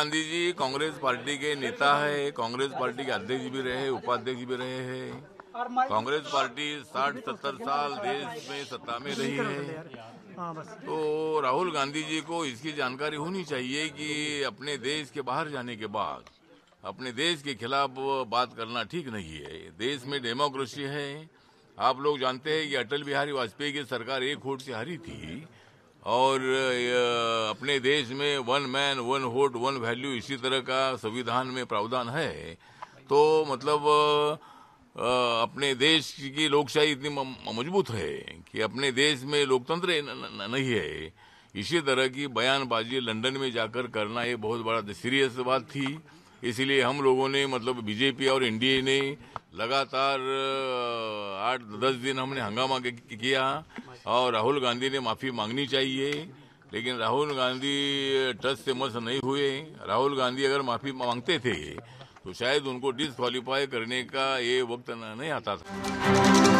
गांधी जी Congress party के नेता है कांग्रेस पार्टी के अध्यक्ष भी रहे उपाध्यक्ष भी रहे हैं कांग्रेस पार्टी साठ सत्तर साल देश में सत्ता में रही है तो राहुल गांधी जी को इसकी जानकारी होनी चाहिए कि अपने देश के बाहर जाने के बाद अपने देश के खिलाफ बात करना ठीक नहीं है देश में डेमोक्रेसी है आप लोग जानते हैं कि अटल बिहारी वाजपेयी की सरकार एक वोट से हारी थी और अपने देश में one man one vote one value इसी तरह का संविधान में प्रावधान है तो मतलब अपने देश की लोकशाही इतनी मजबूत है कि अपने देश में लोकतंत्र नहीं है इसी तरह की बयानबाजी लंदन में जाकर करना ये बहुत बड़ा सीरियस बात थी इसीलिए हम लोगों ने मतलब बीजेपी और एनडीए ने लगातार आठ दस दिन हमने हंगामा किया और राहुल गांधी ने माफ़ी मांगनी चाहिए लेकिन राहुल गांधी टच से मस नहीं हुए राहुल गांधी अगर माफ़ी मांगते थे तो शायद उनको डिसक्वालीफाई करने का ये वक्त नहीं आता था